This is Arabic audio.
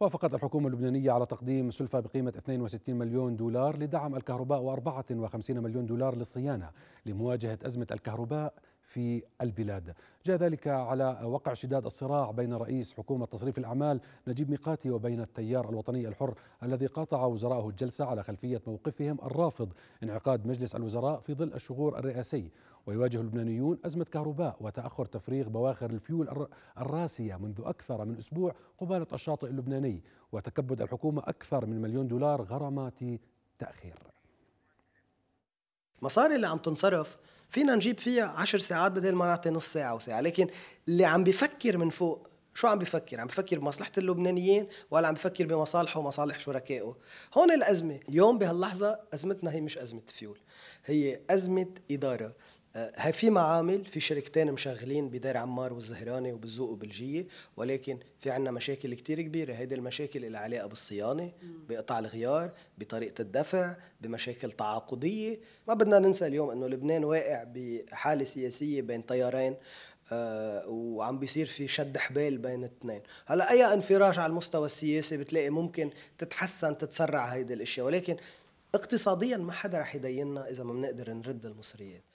وافقت الحكومة اللبنانية على تقديم سلفة بقيمة 62 مليون دولار لدعم الكهرباء و54 مليون دولار للصيانة لمواجهة أزمة الكهرباء في البلاد جاء ذلك على وقع شداد الصراع بين رئيس حكومة تصريف الأعمال نجيب ميقاتي وبين التيار الوطني الحر الذي قاطع وزراءه الجلسة على خلفية موقفهم الرافض انعقاد مجلس الوزراء في ظل الشغور الرئاسي ويواجه اللبنانيون أزمة كهرباء وتأخر تفريغ بواخر الفيول الراسية منذ أكثر من أسبوع قبالة الشاطئ اللبناني وتكبد الحكومة أكثر من مليون دولار غرامات تأخير مصاري اللي عم تنصرف فينا نجيب فيها عشر ساعات بدل ما نعطي نص ساعه وساعه لكن اللي عم بفكر من فوق شو عم بفكر؟ عم بفكر بمصلحة اللبنانيين ولا عم بفكر بمصالحه ومصالح شركائه؟ هون الأزمة، اليوم بهاللحظة أزمتنا هي مش أزمة فيول، هي أزمة إدارة، آه، في معامل في شركتين مشغلين بدير عمار والزهراني وبالزوق وبالجيه ولكن في عنا مشاكل كتير كبيره هيدي المشاكل اللي علاقه بالصيانه بقطع الغيار بطريقه الدفع بمشاكل تعاقديه ما بدنا ننسى اليوم انه لبنان واقع بحاله سياسيه بين طيارين آه وعم بيصير في شد حبال بين الاثنين هلا اي انفراج على المستوى السياسي بتلاقي ممكن تتحسن تتسرع هيدي الاشياء ولكن اقتصاديا ما حدا رح يديننا اذا ما بنقدر نرد المصريات